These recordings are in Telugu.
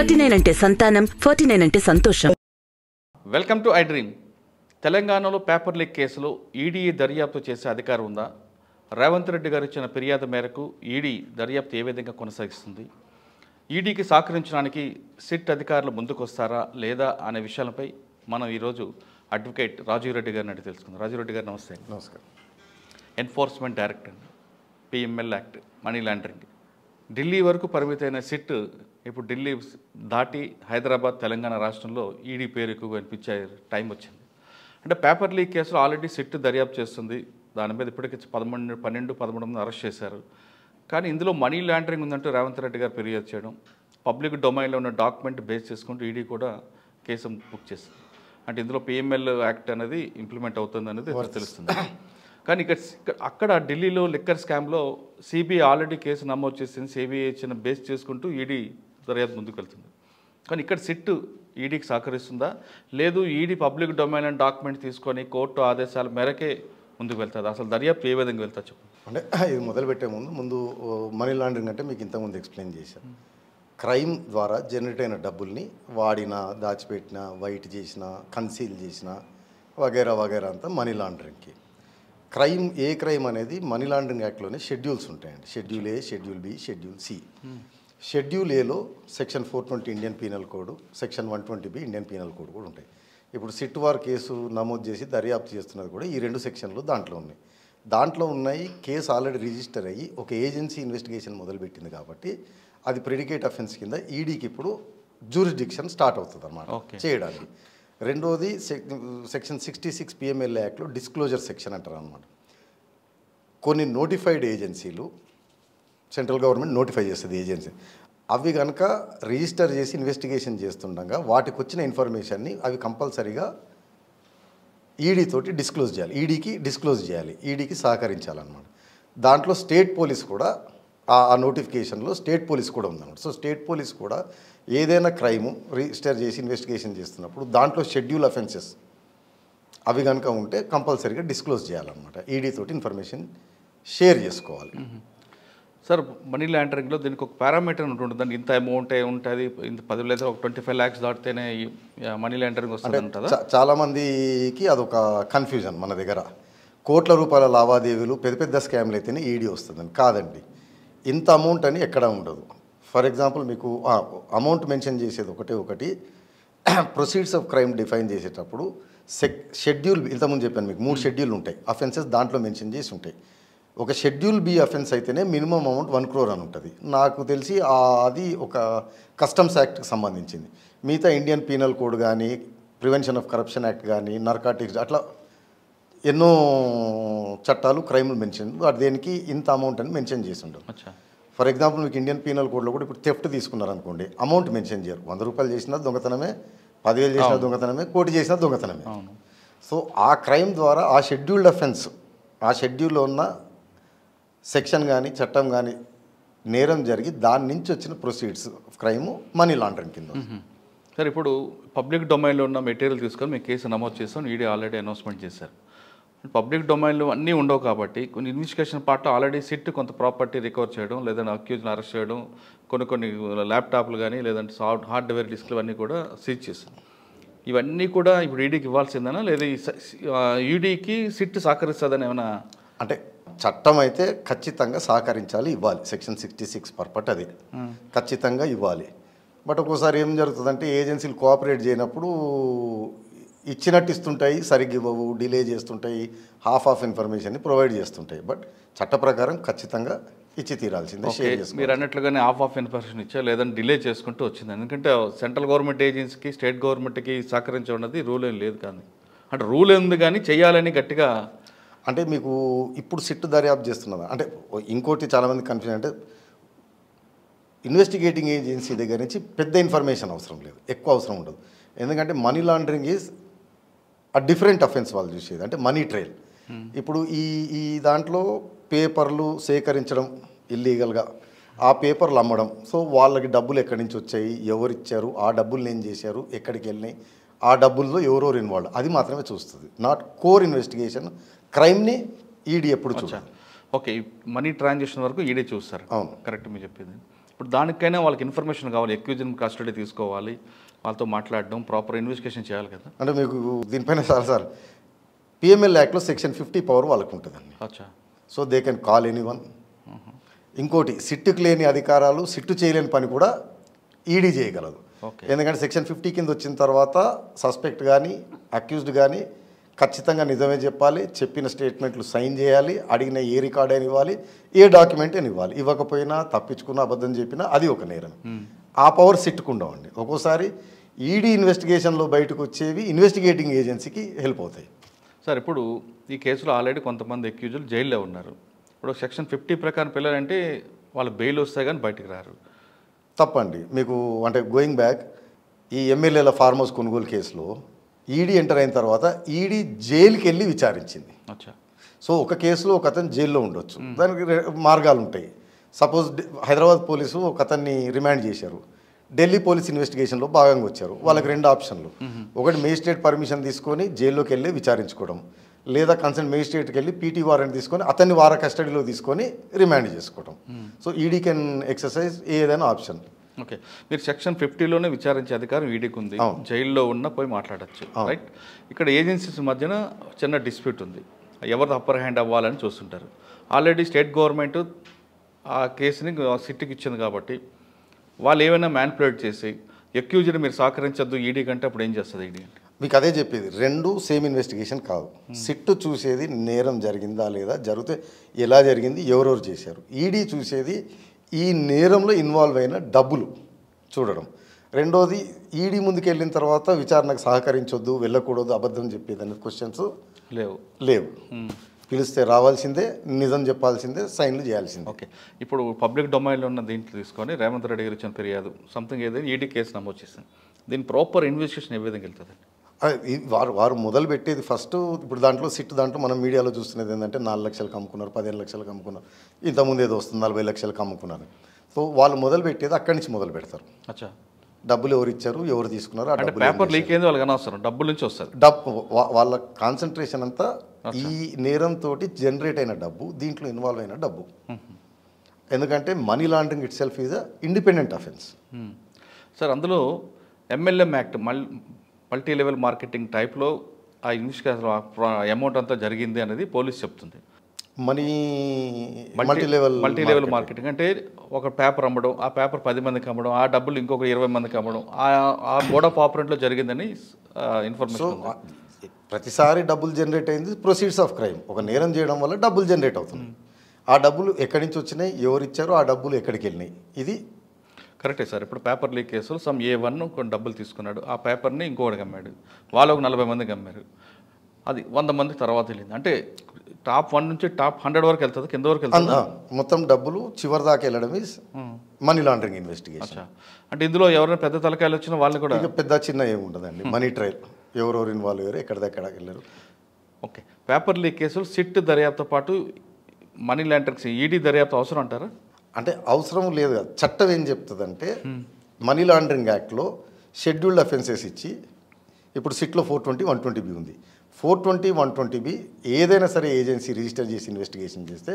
ఫార్టీ అంటే సంతానం ఫార్టీ అంటే సంతోషం వెల్కమ్ టు ఐ డ్రీమ్ తెలంగాణలో పేపర్ లీక్ కేసులో ఈడీ దర్యాప్తు చేసే అధికారం ఉందా రేవంత్ రెడ్డి గారు ఇచ్చిన ఫిర్యాదు మేరకు ఈడీ దర్యాప్తు ఏ విధంగా కొనసాగిస్తుంది ఈడీకి సహకరించడానికి సిట్ అధికారులు ముందుకొస్తారా లేదా అనే విషయాలపై మనం ఈరోజు అడ్వకేట్ రాజీవ్ రెడ్డి గారిని అడిగి తెలుసుకుందాం రాజీవ్ రెడ్డి గారు నమస్తే నమస్కారం enforcement director PML act money laundering Delhi వరకు పరిమితమైన సిట్ ఇప్పుడు ఢిల్లీ దాటి హైదరాబాద్ తెలంగాణ రాష్ట్రంలో ఈడీ పేరు ఎక్కువగా అనిపించే టైం వచ్చింది అంటే పేపర్ లీక్ కేసులో ఆల్రెడీ సెట్ దర్యాప్తు చేస్తుంది దాని మీద ఇప్పటికే పదమూడు పన్నెండు పదమూడు మంది అరెస్ట్ చేశారు కానీ ఇందులో మనీ లాండరింగ్ ఉందంటూ రేవంత్ రెడ్డి గారు ఫిర్యాదు చేయడం పబ్లిక్ డొమైన్లో ఉన్న డాక్యుమెంట్ బేస్ చేసుకుంటూ ఈడీ కూడా కేసు బుక్ చేస్తుంది అంటే ఇందులో పిఎంఎల్ యాక్ట్ అనేది ఇంప్లిమెంట్ అవుతుంది అనేది తెలుస్తుంది కానీ ఇక్కడ అక్కడ ఢిల్లీలో లిక్కర్ స్కామ్లో సిబిఐ ఆల్రెడీ కేసు నమోదు చేసింది సిబిఐ ఇచ్చిన బేస్ చేసుకుంటూ ఈడీ దర్యాప్తు ముందుకు వెళ్తుంది కానీ ఇక్కడ సిట్ ఈడీకి సహకరిస్తుందా లేదు ED public domain and document తీసుకొని కోర్టు ఆదేశాల మేరకే ముందుకు వెళ్తుంది అసలు దర్యాప్తు ఏ విధంగా వెళ్తా చెప్పు అంటే ఇది మొదలుపెట్టే ముందు ముందు మనీ లాండరింగ్ అంటే మీకు ఇంతకుముందు ఎక్స్ప్లెయిన్ చేశాను క్రైమ్ ద్వారా జనరేట్ అయిన డబ్బుల్ని వాడిన దాచిపెట్టిన వైట్ చేసిన కన్సీల్ చేసిన వగేరా వగేరా అంతా మనీ లాండరింగ్కి క్రైమ్ ఏ క్రైమ్ అనేది మనీ లాండరింగ్ యాక్ట్లోనే షెడ్యూల్స్ ఉంటాయండి schedule A schedule B schedule C schedule ఏలో section four twenty Indian penal code section one twenty B Indian penal code కూడా ఉంటాయి ఇప్పుడు సిట్వార్ కేసు నమోదు చేసి దర్యాప్తు చేస్తున్నది కూడా ఈ రెండు సెక్షన్లు దాంట్లో ఉన్నాయి దాంట్లో ఉన్నాయి కేసు ఆల్రెడీ రిజిస్టర్ అయ్యి ఒక ఏజెన్సీ ఇన్వెస్టిగేషన్ మొదలుపెట్టింది కాబట్టి అది ప్రెడికేట్ అఫెన్స్ కింద ఈడీకి ఇప్పుడు జూరిస్డిక్షన్ స్టార్ట్ అవుతుంది అన్నమాట చేయడానికి రెండోది సెక్షన్ సిక్స్టీ సిక్స్ పిఎంఎల్ఏ యాక్ట్లో డిస్క్లోజర్ సెక్షన్ అంటారు అనమాట కొన్ని నోటిఫైడ్ ఏజెన్సీలు సెంట్రల్ గవర్నమెంట్ నోటిఫై చేస్తుంది ఏజెన్సీ అవి కనుక రిజిస్టర్ చేసి ఇన్వెస్టిగేషన్ చేస్తుండగా వాటికి వచ్చిన ఇన్ఫర్మేషన్ని అవి కంపల్సరీగా ఈడీతోటి డిస్క్లోజ్ చేయాలి ఈడీకి డిస్క్లోజ్ చేయాలి ఈడీకి సహకరించాలన్నమాట దాంట్లో స్టేట్ పోలీస్ కూడా ఆ నోటిఫికేషన్లో స్టేట్ పోలీస్ కూడా ఉందన్నమాట సో స్టేట్ పోలీస్ కూడా ఏదైనా క్రైమ్ రిజిస్టర్ చేసి ఇన్వెస్టిగేషన్ చేస్తున్నప్పుడు దాంట్లో షెడ్యూల్ అఫెన్సెస్ అవి కనుక ఉంటే కంపల్సరీగా డిస్క్లోజ్ చేయాలన్నమాట ఈడీతోటి ఇన్ఫర్మేషన్ షేర్ చేసుకోవాలి సార్ మనీ లాండరింగ్లో దీనికి ఒక పారామీటర్ ఉంటుంది దాన్ని ఇంత అమౌంట్ ఉంటుంది ఇంత పది లేదా ఒక ట్వంటీ ఫైవ్ ల్యాక్స్ దాటితేనే మనీ లాండరింగ్ వస్తుంది ఉంటుందా చాలామందికి అదొక కన్ఫ్యూజన్ మన దగ్గర కోట్ల రూపాయల లావాదేవీలు పెద్ద పెద్ద స్కామ్లు అయితేనే ఈడీ e వస్తుందని కాదండి ఇంత అమౌంట్ అని ఎక్కడ ఉండదు ఫర్ ఎగ్జాంపుల్ మీకు అమౌంట్ మెన్షన్ చేసేది ఒకటే ఒకటి ప్రొసీడ్స్ ఆఫ్ క్రైమ్ డిఫైన్ చేసేటప్పుడు సెక్ షెడ్యూల్ ఇంతకుముందు చెప్పాను మీకు మూడు షెడ్యూల్ hmm. ఉంటాయి అఫెన్సెస్ దాంట్లో మెన్షన్ చేసి ఉంటాయి ఒక షెడ్యూల్ బి అఫెన్స్ అయితేనే మినిమం అమౌంట్ వన్ క్రోర్ అని ఉంటుంది నాకు తెలిసి అది ఒక కస్టమ్స్ యాక్ట్కి సంబంధించింది మిగతా ఇండియన్ పీనల్ కోడ్ కానీ ప్రివెన్షన్ ఆఫ్ కరప్షన్ యాక్ట్ కానీ నర్కాటిక్స్ అట్లా ఎన్నో చట్టాలు క్రైమ్లు మెన్షన్ అది దేనికి ఇంత అమౌంట్ అని మెన్షన్ చేసి ఉంటారు ఫర్ ఎగ్జాంపుల్ మీకు ఇండియన్ పీనల్ కోడ్లో కూడా ఇప్పుడు థెఫ్ట్ తీసుకున్నారనుకోండి అమౌంట్ మెన్షన్ చేయరు వంద రూపాయలు చేసినా దొంగతనమే పదివేలు చేసిన దొంగతనమే కోటి చేసిన దొంగతనమే సో ఆ క్రైమ్ ద్వారా ఆ షెడ్యూల్డ్ అఫెన్స్ ఆ షెడ్యూల్లో ఉన్న సెక్షన్ కానీ చట్టం కానీ నేరం జరిగి దాని నుంచి వచ్చిన ప్రొసీడ్స్ క్రైమ్ మనీ లాండరింగ్ కింద సార్ ఇప్పుడు పబ్లిక్ డొమైన్లో ఉన్న మెటీరియల్ తీసుకొని మేము కేసు నమోదు చేస్తాం ఈడీ ఆల్రెడీ అనౌన్స్మెంట్ చేశారు పబ్లిక్ డొమైన్లు అన్నీ ఉండవు కాబట్టి కొన్ని ఇన్వెస్టిగేషన్ పార్ట్ ఆల్రెడీ సిట్ కొంత ప్రాపర్టీ రికవర్ చేయడం లేదంటే అక్యూజ్ని అరెస్ట్ చేయడం కొన్ని కొన్ని ల్యాప్టాప్లు కానీ లేదంటే సాఫ్ట్ హార్డ్వేర్ డిస్క్లు అన్నీ కూడా సీజ్ చేశారు ఇవన్నీ కూడా ఇప్పుడు ఈడీకి ఇవ్వాల్సిందేనా లేదా ఈడీకి సిట్ సహకరిస్తుందని ఏమైనా అంటే చట్టం అయితే ఖచ్చితంగా సహకరించాలి ఇవ్వాలి సెక్షన్ సిక్స్టీ సిక్స్ పర్పట్ అది ఖచ్చితంగా ఇవ్వాలి బట్ ఒక్కోసారి ఏం జరుగుతుందంటే ఏజెన్సీలు కోఆపరేట్ చేయనప్పుడు ఇచ్చినట్టు ఇస్తుంటాయి సరిగ్గా ఇవ్వవు డిలే చేస్తుంటాయి హాఫ్ ఆఫ్ ఇన్ఫర్మేషన్ని ప్రొవైడ్ చేస్తుంటాయి బట్ చట్ట ప్రకారం ఖచ్చితంగా ఇచ్చి తీరాల్సిందే మీరు అన్నట్లుగానే హాఫ్ ఆఫ్ ఇన్ఫర్మేషన్ ఇచ్చా లేదని డిలే చేసుకుంటూ వచ్చింది ఎందుకంటే సెంట్రల్ గవర్నమెంట్ ఏజెన్సీకి స్టేట్ గవర్నమెంట్కి సహకరించడం అనేది రూల్ ఏం లేదు కానీ అంటే రూల్ ఏంది కానీ చేయాలని గట్టిగా అంటే మీకు ఇప్పుడు సిట్ దర్యాప్తు చేస్తున్నదా అంటే ఇంకోటి చాలామంది కన్ఫ్యూజన్ అంటే ఇన్వెస్టిగేటింగ్ ఏజెన్సీ దగ్గర నుంచి పెద్ద ఇన్ఫర్మేషన్ అవసరం లేదు ఎక్కువ అవసరం ఉండదు ఎందుకంటే money laundering is a different offence వాళ్ళు చూసేది అంటే మనీ ట్రైల్ hmm. ఇప్పుడు ఈ ఈ దాంట్లో పేపర్లు సేకరించడం ఇల్లీగల్గా ఆ పేపర్లు అమ్మడం సో వాళ్ళకి డబ్బులు ఎక్కడి నుంచి వచ్చాయి ఎవరు ఇచ్చారు ఆ డబ్బులు ఏం చేశారు ఎక్కడికి వెళ్ళినాయి ఆ డబ్బుల్లో ఎవరెవరు ఇన్వాల్వ్ అది మాత్రమే చూస్తుంది నాట్ కోర్ ఇన్వెస్టిగేషన్ క్రైమ్ని ఈడీ ఎప్పుడు చూడాలి ఓకే మనీ ట్రాన్జాక్షన్ వరకు ఈడీ చూస్తారు అవును కరెక్ట్ మీరు చెప్పింది ఇప్పుడు దానికైనా వాళ్ళకి ఇన్ఫర్మేషన్ కావాలి ఎక్యూజన్ కస్టడీ తీసుకోవాలి వాళ్ళతో మాట్లాడడం ప్రాపర్ ఇన్వెస్టిగేషన్ చేయాలి కదా అంటే మీకు దీనిపైన సార్ సార్ పిఎంఎల్ యాక్ట్లో సెక్షన్ ఫిఫ్టీ పవర్ వాళ్ళకు ఉంటుందండి అచ్చా so they can call anyone ఇంకోటి సిట్టుకు లేని అధికారాలు సిట్టు చేయలేని పని కూడా ఈడీ చేయగలదు ఎందుకంటే సెక్షన్ ఫిఫ్టీ కింద వచ్చిన తర్వాత సస్పెక్ట్ కానీ అక్యూజ్డ్ కానీ ఖచ్చితంగా నిజమే చెప్పాలి చెప్పిన స్టేట్మెంట్లు సైన్ చేయాలి అడిగిన ఏ రికార్డ్ అని ఇవ్వాలి ఏ డాక్యుమెంట్ అని ఇవ్వాలి ఇవ్వకపోయినా తప్పించుకున్నా అబద్ధం చెప్పినా అది ఒక నేరం ఆ పవర్ ఉండి ఒక్కోసారి ఈడీ ఇన్వెస్టిగేషన్లో బయటకు వచ్చేవి ఇన్వెస్టిగేటింగ్ ఏజెన్సీకి హెల్ప్ అవుతాయి సార్ ఇప్పుడు ఈ కేసులో ఆల్రెడీ కొంతమంది ఎక్యూజులు జైల్లో ఉన్నారు ఇప్పుడు సెక్షన్ ఫిఫ్టీ ప్రకారం పిల్లలంటే వాళ్ళు బెయిల్ వస్తాయి కానీ బయటకు రారు తప్పండి మీకు అంటే గోయింగ్ బ్యాక్ ఈ ఎమ్మెల్యేల ఫార్మర్స్ కొనుగోలు కేసులో ఈడీ ఎంటర్ అయిన తర్వాత ఈడీ జైలుకి వెళ్ళి విచారించింది సో ఒక కేసులో ఒక అతను జైల్లో ఉండొచ్చు దానికి మార్గాలు ఉంటాయి సపోజ్ హైదరాబాద్ పోలీసు ఒక అతన్ని రిమాండ్ చేశారు ఢిల్లీ పోలీస్ ఇన్వెస్టిగేషన్లో భాగంగా వచ్చారు వాళ్ళకి రెండు ఆప్షన్లు ఒకటి మేజిస్ట్రేట్ పర్మిషన్ తీసుకొని జైల్లోకి వెళ్ళి విచారించుకోవడం లేదా కన్సర్న్ మేజిస్ట్రేట్కి వెళ్ళి పీటీ వారెంట్ తీసుకొని అతన్ని వార కస్టడీలో తీసుకొని రిమాండ్ చేసుకోవడం సో ఈడీ కెన్ ఎక్సర్సైజ్ ఏదైనా ఆప్షన్ ఓకే మీరు సెక్షన్ ఫిఫ్టీలోనే విచారించే అధికారం ఈడీకి ఉంది జైల్లో ఉన్న పోయి మాట్లాడచ్చు రైట్ ఇక్కడ ఏజెన్సీస్ మధ్యన చిన్న డిస్ప్యూట్ ఉంది ఎవరిది అప్పర్ హ్యాండ్ అవ్వాలని చూస్తుంటారు ఆల్రెడీ స్టేట్ గవర్నమెంట్ ఆ కేసుని సిట్టికి ఇచ్చింది కాబట్టి వాళ్ళు ఏమైనా మ్యాన్పులేట్ చేసి ఎక్యూజ్ని మీరు సహకరించద్దు ఈడీ e కంటే అప్పుడు ఏం చేస్తుంది ఈడీ e అంటే మీకు అదే చెప్పేది రెండు సేమ్ ఇన్వెస్టిగేషన్ కాదు సిట్టు చూసేది నేరం జరిగిందా లేదా జరిగితే ఎలా జరిగింది ఎవరెవరు చేశారు ఈడీ e చూసేది ఈ నేరంలో ఇన్వాల్వ్ అయిన డబ్బులు చూడడం రెండోది ఈడీ ముందుకు వెళ్ళిన తర్వాత విచారణకు సహకరించొద్దు వెళ్ళకూడదు అబద్ధం చెప్పేది క్వశ్చన్స్ లేవు లేవు పిలిస్తే రావాల్సిందే నిజం చెప్పాల్సిందే సైన్లు చేయాల్సిందే ఓకే ఇప్పుడు పబ్లిక్ డొమైన్లో ఉన్న దీంట్లో తీసుకొని రేవంత్ రెడ్డి గారు ఇచ్చిన ఫిర్యాదు సంథింగ్ ఏదైనా ఈడీ కేసు నమోదు చేసింది దీని ప్రాపర్ ఇన్వెస్టిగేషన్ ఏ విధంగా వెళ్తుందండి వారు వారు మొదలు పెట్టేది ఫస్ట్ ఇప్పుడు దాంట్లో సిట్ దాంట్లో మనం మీడియాలో చూస్తున్నది ఏంటంటే నాలుగు లక్షలకు అమ్ముకున్నారు పదిహేను లక్షలకు అమ్ముకున్నారు ఇంతకుముందు ఏదో వస్తుంది నలభై లక్షలకు అమ్ముకున్నారు సో వాళ్ళు మొదలు పెట్టేది అక్కడి నుంచి మొదలు పెడతారు అచ్చా డబ్బులు ఎవరు ఇచ్చారు ఎవరు తీసుకున్నారు పేపర్ లీక్ అయింది వాళ్ళకి డబ్బుల నుంచి వస్తారు డబ్బు వాళ్ళ కాన్సన్ట్రేషన్ అంతా ఈ నేరంతో జనరేట్ అయిన డబ్బు దీంట్లో ఇన్వాల్వ్ అయిన డబ్బు ఎందుకంటే money laundering itself is a independent offence sir అందులో ఎంఎల్ఎం యాక్ట్ మళ్ళీ మల్టీ లెవెల్ మార్కెటింగ్ టైప్లో ఆ ఇన్వెస్టిగేషన్ అమౌంట్ అంతా జరిగింది అనేది పోలీస్ చెప్తుంది money multi level multi level marketing అంటే ఒక పేపర్ అమ్మడం ఆ పేపర్ పది మందికి అమ్మడం ఆ డబ్బులు ఇంకొక ఇరవై మందికి అమ్మడం ఆ మోడ్ ఆఫ్ ఆపరేట్లో జరిగిందని ఇన్ఫర్మేషన్ ప్రతిసారి డబ్బులు జనరేట్ అయింది ప్రొసీడ్స్ ఆఫ్ క్రైమ్ ఒక నేరం చేయడం వల్ల డబ్బులు జనరేట్ అవుతుంది ఆ డబ్బులు ఎక్కడి నుంచి వచ్చినాయి ఎవరిచ్చారో ఆ డబ్బులు ఎక్కడికి వెళ్ళినాయి ఇది కరెక్టే సార్ ఇప్పుడు పేపర్ లీక్ కేసులు సమ్ ఏ వన్ కొన్ని డబ్బులు తీసుకున్నాడు ఆ పేపర్ని ఇంకోటి గమ్మాడు వాళ్ళు ఒక నలభై మందికి అమ్మారు అది వంద మంది తర్వాత వెళ్ళింది అంటే టాప్ వన్ నుంచి టాప్ హండ్రెడ్ వరకు వెళ్తుంది కింద వరకు వెళ్తుంది మొత్తం డబ్బులు చివరి దాకా వెళ్ళడం ఈజ్ మనీ లాండరింగ్ ఇన్వెస్టిగేషన్ అంటే ఇందులో ఎవరైనా పెద్ద తలకాయలు వచ్చినా వాళ్ళు కూడా పెద్ద చిన్న ఏమి ఉండదండి మనీ ట్రయల్ ఎవరెవరు ఇన్వాల్వ్ అయ్యారు దగ్గర వెళ్ళారు ఓకే పేపర్ లీక్ కేసులు సిట్ దర్యాప్తు పాటు మనీ లాండరింగ్స్ ఈడీ దర్యాప్తు అవసరం అంటారా అంటే అవసరం లేదు కదా చట్టం ఏం చెప్తుందంటే మనీ లాండరింగ్ యాక్ట్లో షెడ్యూల్డ్ అఫెన్సెస్ ఇచ్చి ఇప్పుడు సిట్లో four twenty one twenty B ఉంది four twenty one twenty B ఏదైనా సరే ఏజెన్సీ రిజిస్టర్ చేసి ఇన్వెస్టిగేషన్ చేస్తే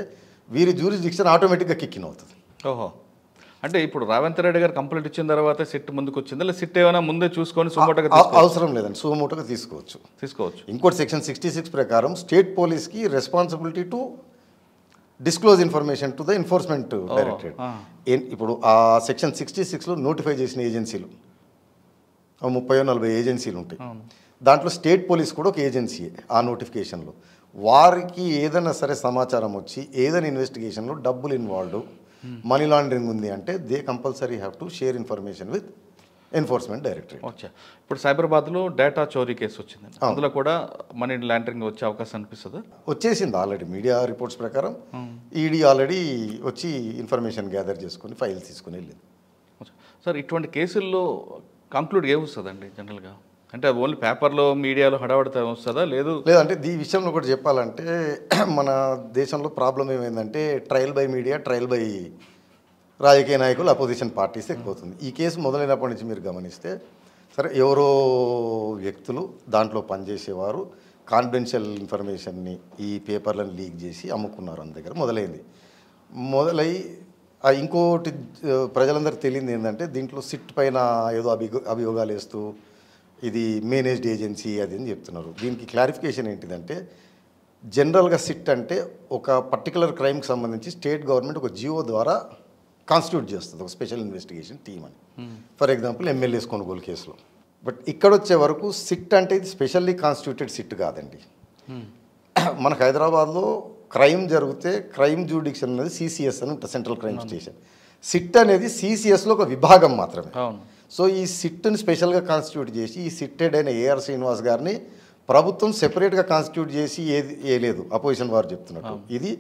వీరి జ్యూరిస్డిక్షన్ ఆటోమేటిక్గా కిక్కిన్ అవుతుంది ఓహో అంటే ఇప్పుడు రావంత్ రెడ్డి గారు కంప్లైంట్ ఇచ్చిన తర్వాత సిట్ ముందుకు వచ్చిందా లేదా సిట్ ఏమైనా ముందే చూసుకొని అవసరం లేదండి సుమోటోగా తీసుకోవచ్చు తీసుకోవచ్చు ఇంకోటి సెక్షన్ సిక్స్టీ సిక్స్ ప్రకారం స్టేట్ పోలీస్కి responsibility to disclose information to the enforcement directorate ఇప్పుడు ఆ సెక్షన్ సిక్స్టీ సిక్స్లో నోటిఫై చేసిన ఏజెన్సీలు ముప్పై నలభై ఏజెన్సీలు ఉంటాయి దాంట్లో స్టేట్ పోలీస్ కూడా ఒక ఏజెన్సీయే ఆ నోటిఫికేషన్లో వారికి ఏదైనా సరే సమాచారం వచ్చి ఏదైనా ఇన్వెస్టిగేషన్లో డబ్బులు ఇన్వాల్వ్ మనీ లాండరింగ్ ఉంది అంటే they compulsory have to share information with enforcement directorate okay ఇప్పుడు సైబరాబాద్లో డేటా చోరీ కేసు వచ్చింది అందులో కూడా మనీ ల్యాండరింగ్ వచ్చే అవకాశం అనిపిస్తుంది వచ్చేసింది ఆల్రెడీ మీడియా రిపోర్ట్స్ ప్రకారం ఈడీ ఆల్రెడీ వచ్చి ఇన్ఫర్మేషన్ గ్యాదర్ చేసుకుని ఫైల్స్ తీసుకుని వెళ్ళింది సార్ ఇటువంటి కేసుల్లో కంక్లూడ్ ఏమొస్తుందండి జనరల్గా అంటే ఓన్లీ పేపర్లో మీడియాలో హడావడితే వస్తుందా లేదు లేదంటే ఈ విషయంలో కూడా చెప్పాలంటే మన దేశంలో ప్రాబ్లం ఏమైందంటే trial by media trial by రాజకీయ నాయకులు అపోజిషన్ పార్టీస్ ఎక్కువవుతుంది ఈ కేసు మొదలైనప్పటి నుంచి మీరు గమనిస్తే సరే ఎవరో వ్యక్తులు దాంట్లో పనిచేసేవారు కాన్ఫిడెన్షియల్ ఇన్ఫర్మేషన్ని ఈ పేపర్లను లీక్ చేసి అమ్ముకున్నారు అని దగ్గర మొదలైంది మొదలై ఇంకోటి ప్రజలందరూ తెలియంది ఏంటంటే దీంట్లో సిట్ పైన ఏదో అభిగో అభియోగాలు వేస్తూ ఇది మేనేజ్డ్ ఏజెన్సీ అది అని చెప్తున్నారు దీనికి క్లారిఫికేషన్ ఏంటిదంటే జనరల్గా సిట్ అంటే ఒక పర్టికులర్ క్రైమ్కి సంబంధించి స్టేట్ గవర్నమెంట్ ఒక జియో ద్వారా కాన్స్టిట్యూట్ చేస్తుంది ఒక స్పెషల్ ఇన్వెస్టిగేషన్ టీమ్ అని ఫర్ ఎగ్జాంపుల్ ఎమ్మెల్యేస్ కొనుగోలు కేసులో బట్ ఇక్కడ వచ్చే వరకు సిట్ అంటే ఇది స్పెషల్లీ కాన్స్టిట్యూటెడ్ సిట్ కాదండి మనకు హైదరాబాద్లో క్రైమ్ జరిగితే క్రైమ్ జ్యూడిక్షన్ అనేది సిసిఎస్ అని ఉంటుంది సెంట్రల్ క్రైమ్ స్టేషన్ సిట్ అనేది సిసిఎస్లో ఒక విభాగం మాత్రమే సో ఈ సిట్ని స్పెషల్గా కాన్స్టిట్యూట్ చేసి ఈ సిట్టెడ్ అయిన ఏఆర్ శ్రీనివాస్ గారిని ప్రభుత్వం సెపరేట్గా కాన్స్టిట్యూట్ చేసి ఏది ఏ లేదు అపోజిషన్ వారు చెప్తున్నట్టు ఇది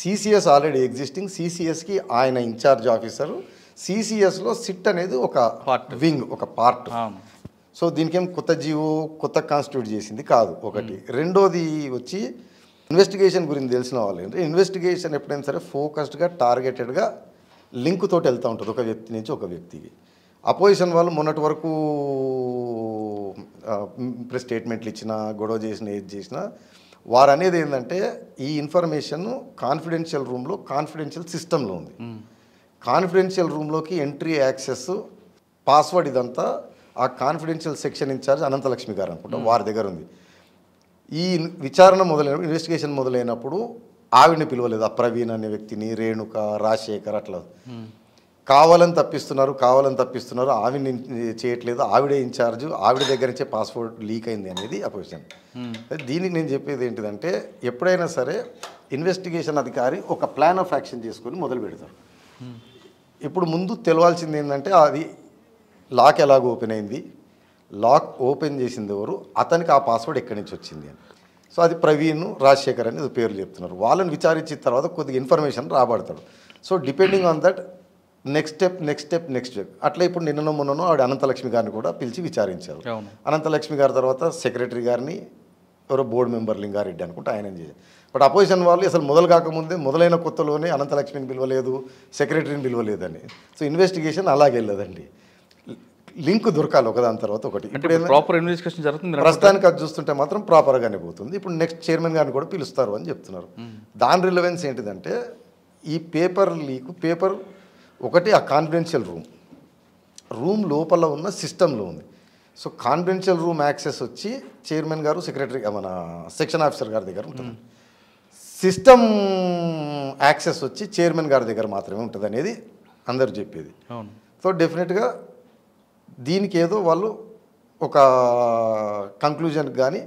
సిసిఎస్ ఆల్రెడీ ఎగ్జిస్టింగ్ సిసిఎస్కి ఆయన ఇన్ఛార్జ్ ఆఫీసరు సిసిఎస్లో సిట్ అనేది ఒక వింగ్ ఒక పార్ట్ సో దీనికేం కొత్త జీవో కొత్త కాన్స్టిట్యూట్ చేసింది కాదు ఒకటి రెండోది వచ్చి ఇన్వెస్టిగేషన్ గురించి తెలిసిన వాళ్ళు ఏంటంటే ఇన్వెస్టిగేషన్ ఎప్పుడైనా సరే ఫోకస్డ్గా టార్గెటెడ్గా లింక్ తోటి వెళ్తూ ఉంటుంది ఒక వ్యక్తి నుంచి ఒక వ్యక్తికి అపోజిషన్ వాళ్ళు మొన్నటి వరకు ప్రెస్ స్టేట్మెంట్లు ఇచ్చినా గొడవ చేసిన ఏది చేసినా వారు అనేది ఏంటంటే ఈ ఇన్ఫర్మేషన్ కాన్ఫిడెన్షియల్ రూమ్లో కాన్ఫిడెన్షియల్ సిస్టంలో ఉంది కాన్ఫిడెన్షియల్ రూమ్లోకి ఎంట్రీ యాక్సెస్ పాస్వర్డ్ ఇదంతా ఆ కాన్ఫిడెన్షియల్ సెక్షన్ ఇన్ఛార్జ్ అనంతలక్ష్మి గారు అనుకుంటాం వారి దగ్గర ఉంది ఈ విచారణ మొదలైన ఇన్వెస్టిగేషన్ మొదలైనప్పుడు ఆవిడని పిలవలేదు ఆ ప్రవీణ్ అనే వ్యక్తిని రేణుక రాజశేఖర్ అట్లా కావాలని తప్పిస్తున్నారు కావాలని తప్పిస్తున్నారు ఆవిడ చేయట్లేదు ఆవిడే ఇన్ఛార్జ్ ఆవిడ దగ్గర నుంచే పాస్పోర్ట్ లీక్ అయింది అనేది అపోజిషన్ దీనికి నేను చెప్పేది ఏంటిదంటే ఎప్పుడైనా సరే ఇన్వెస్టిగేషన్ అధికారి ఒక ప్లాన్ ఆఫ్ యాక్షన్ చేసుకొని మొదలు పెడతారు ఇప్పుడు ముందు తెలవాల్సింది ఏంటంటే అది లాక్ ఎలాగ ఓపెన్ అయింది లాక్ ఓపెన్ చేసింది ఎవరు అతనికి ఆ పాస్వర్డ్ ఎక్కడి నుంచి వచ్చింది అని సో అది ప్రవీణ్ రాజశేఖర్ అనేది పేర్లు చెప్తున్నారు వాళ్ళని విచారించిన తర్వాత కొద్దిగా ఇన్ఫర్మేషన్ రాబడతాడు so depending on that next step next step next step అట్లా ఇప్పుడు నిన్ననో మొన్ననో ఆవిడ అనంతలక్ష్మి గారిని కూడా పిలిచి విచారించారు అనంతలక్ష్మి గారి తర్వాత సెక్రటరీ గారిని ఎవరో బోర్డు మెంబర్ లింగారెడ్డి అనుకుంటే ఆయన చేశారు బట్ అపోజిషన్ వాళ్ళు అసలు మొదలు కాకముందే మొదలైన కొత్తలోనే అనంతలక్ష్మిని పిలవలేదు సెక్రటరీని పిలవలేదని సో ఇన్వెస్టిగేషన్ అలాగే వెళ్ళదండి లింక్ దొరకాలి ఒకదాని తర్వాత ఒకటి ప్రాపర్ ఇన్వెస్టిగేషన్ జరుగుతుంది ప్రస్తుతానికి అది చూస్తుంటే మాత్రం ప్రాపర్గానే పోతుంది ఇప్పుడు నెక్స్ట్ చైర్మన్ గారిని కూడా పిలుస్తారు అని చెప్తున్నారు దాని రిలవెన్స్ ఏంటిదంటే ఈ పేపర్ లీక్ పేపర్ ఒకటి ఆ కాన్ఫిడెన్షియల్ రూమ్ రూమ్ లోపల ఉన్న సిస్టంలో ఉంది సో కాన్ఫిడెన్షియల్ రూమ్ యాక్సెస్ వచ్చి చైర్మన్ గారు సెక్రటరీ మన సెక్షన్ ఆఫీసర్ గారి దగ్గర ఉంటుంది సిస్టమ్ యాక్సెస్ వచ్చి చైర్మన్ గారి దగ్గర మాత్రమే ఉంటుంది అనేది అందరు చెప్పేది సో డెఫినెట్గా దీనికి ఏదో వాళ్ళు ఒక కంక్లూజన్ కానీ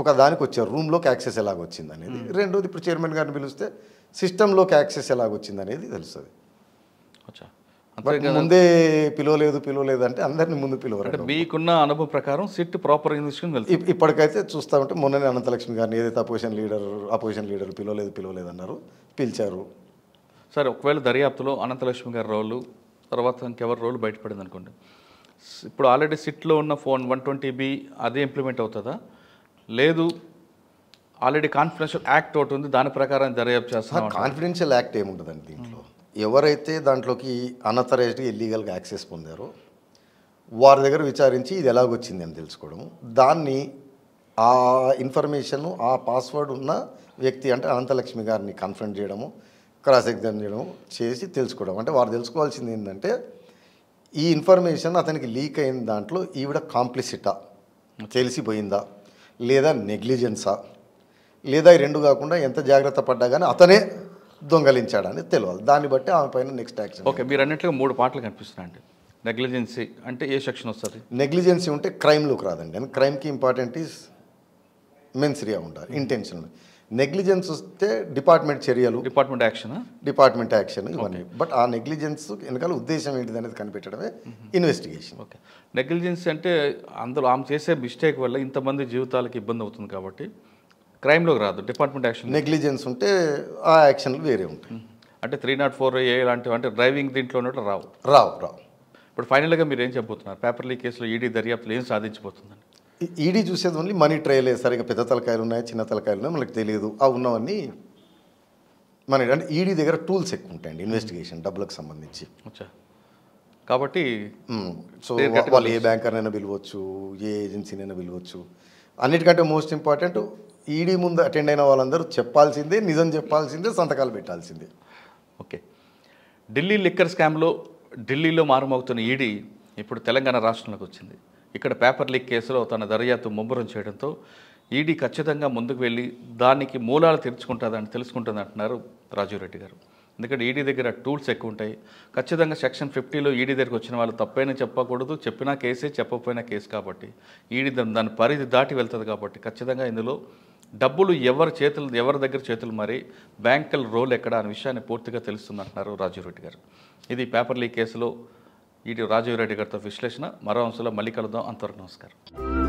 ఒక దానికి వచ్చారు రూమ్లోకి యాక్సెస్ ఎలాగొచ్చింది అనేది రెండోది ఇప్పుడు చైర్మన్ గారిని పిలిస్తే సిస్టంలోకి యాక్సెస్ ఎలాగొచ్చింది అనేది తెలుస్తుంది ముందే పిలవలేదు పిలవలేదు అంటే అందరిని ముందు పిలవరు మీకున్న అనుభవం ప్రకారం సిట్ ప్రాపర్ ఇన్వెస్టిగేషన్ వెళ్తుంది ఇప్పటికైతే చూస్తామంటే మొన్ననే అనంతలక్ష్మి గారిని ఏదైతే అపోజిషన్ లీడర్ అపోజిషన్ లీడర్ పిలవలేదు పిలవలేదు అన్నారు పిలిచారు సరే ఒకవేళ దర్యాప్తులో అనంతలక్ష్మి గారి రోలు తర్వాత ఇంకెవరి రోలు బయటపడింది అనుకోండి ఇప్పుడు ఆల్రెడీ సిట్లో ఉన్న ఫోన్ వన్ ట్వంటీ బి అదే ఇంప్లిమెంట్ అవుతుందా లేదు ఆల్రెడీ కాన్ఫిడెన్షియల్ యాక్ట్ ఒకటి ఉంది దాని ప్రకారం దర్యాప్తు చేస్తాం కాన్ఫిడెన్షియల్ యాక్ట్ ఏముంటుందండి దీంట్లో ఎవరైతే దాంట్లోకి అనథరైజ్డ్గా ఇల్లీగల్గా యాక్సెస్ పొందారో వారి దగ్గర విచారించి ఇది ఎలాగొచ్చింది అని తెలుసుకోవడము దాన్ని ఆ ఇన్ఫర్మేషన్ ఆ పాస్వర్డ్ ఉన్న వ్యక్తి అంటే అనంతలక్ష్మి గారిని కన్ఫర్మ్ చేయడము క్రాస్ ఎగ్జామ్ చేయడము చేసి తెలుసుకోవడం అంటే వారు తెలుసుకోవాల్సింది ఏంటంటే ఈ ఇన్ఫర్మేషన్ అతనికి లీక్ అయిన దాంట్లో ఈవిడ కాంప్లిసిటా తెలిసిపోయిందా లేదా నెగ్లిజెన్సా లేదా ఈ రెండు కాకుండా ఎంత జాగ్రత్త పడ్డా కానీ అతనే దొంగలించాడని తెలియాలి దాన్ని బట్టి ఆమె పైన నెక్స్ట్ యాక్షన్ ఓకే మీరు అన్నట్లుగా మూడు పాటలు కనిపిస్తున్నాయండి నెగ్లిజెన్సీ అంటే ఏ సెక్షన్ వస్తుంది నెగ్లిజెన్సీ ఉంటే క్రైమ్లోకి రాదండి అండ్ క్రైమ్కి ఇంపార్టెంట్ ఈజ్ మెన్సరిగా ఉండాలి ఇంటెన్షన్ నెగ్లిజెన్స్ వస్తే డిపార్ట్మెంట్ చర్యలు డిపార్ట్మెంట్ యాక్షన్ డిపార్ట్మెంట్ యాక్షన్ ఇవన్నీ బట్ ఆ నెగ్లిజెన్స్ వెనకాల ఉద్దేశం ఏంటిది అనేది కనిపెట్టడమే ఇన్వెస్టిగేషన్ ఓకే నెగ్లిజెన్సీ అంటే అందులో ఆమె చేసే మిస్టేక్ వల్ల ఇంతమంది జీవితాలకు ఇబ్బంది అవుతుంది కాబట్టి క్రైమ్లోకి రాదు డిపార్ట్మెంట్ యాక్షన్ నెగ్లిజెన్స్ ఉంటే ఆ యాక్షన్లు వేరే ఉంటాయి అంటే త్రీ నాట్ ఫోర్ ఏ లాంటివి అంటే డ్రైవింగ్ దీంట్లో ఉన్నట్టు రావు రావు రావు ఇప్పుడు ఫైనల్గా మీరు ఏం చెప్పబోతున్నారు పేపర్లీ కేసులో ఈడీ దర్యాప్తులు ఏం సాధించబోతుందని ఈడీ చూసేది ఓన్లీ మనీ ట్రయల్ సరిగ్గా పెద్ద తలకాయలు ఉన్నాయా చిన్న తలకాయలు ఉన్నాయా మనకు తెలియదు ఆ ఉన్నవన్నీ మన అంటే ఈడీ దగ్గర టూల్స్ ఎక్కువ ఉంటాయండి ఇన్వెస్టిగేషన్ డబ్బులకు సంబంధించి కాబట్టి సో వాళ్ళు ఏ బ్యాంకర్నైనా పిలవచ్చు ఏ ఏజెన్సీనైనా పిలవచ్చు అన్నిటికంటే మోస్ట్ ఇంపార్టెంట్ ఈడీ ముందు అటెండ్ అయిన వాళ్ళందరూ చెప్పాల్సిందే నిజం చెప్పాల్సిందే సంతకాలు పెట్టాల్సిందే ఓకే ఢిల్లీ లిక్కర్ స్కామ్లో ఢిల్లీలో మారుమోగుతున్న ఈడీ ఇప్పుడు తెలంగాణ రాష్ట్రంలోకి వచ్చింది ఇక్కడ పేపర్ లీక్ కేసులో తన దర్యాప్తు ముమ్మరం చేయడంతో ఈడీ ఖచ్చితంగా ముందుకు వెళ్ళి దానికి మూలాలు తెరుచుకుంటుందని తెలుసుకుంటుంది అంటున్నారు రాజీవ్ రెడ్డి గారు ఎందుకంటే ఈడీ దగ్గర టూల్స్ ఎక్కువ ఉంటాయి ఖచ్చితంగా సెక్షన్ ఫిఫ్టీలో ఈడీ దగ్గరకు వచ్చిన వాళ్ళు తప్పైనా చెప్పకూడదు చెప్పినా కేసే చెప్పకపోయినా కేసు కాబట్టి ఈడీ దాని పరిధి దాటి వెళ్తుంది కాబట్టి ఖచ్చితంగా ఇందులో డబ్బులు ఎవరి చేతులు ఎవరి దగ్గర చేతులు మరి బ్యాంకుల రోల్ ఎక్కడ అనే విషయాన్ని పూర్తిగా తెలుస్తుందంటున్నారు రాజీవ్ రెడ్డి గారు ఇది పేపర్ లీక్ కేసులో ఇటు రాజీవ్ రెడ్డి గారితో విశ్లేషణ మరో అంశంలో మళ్ళీ కలుద్దాం అంతవరకు నమస్కారం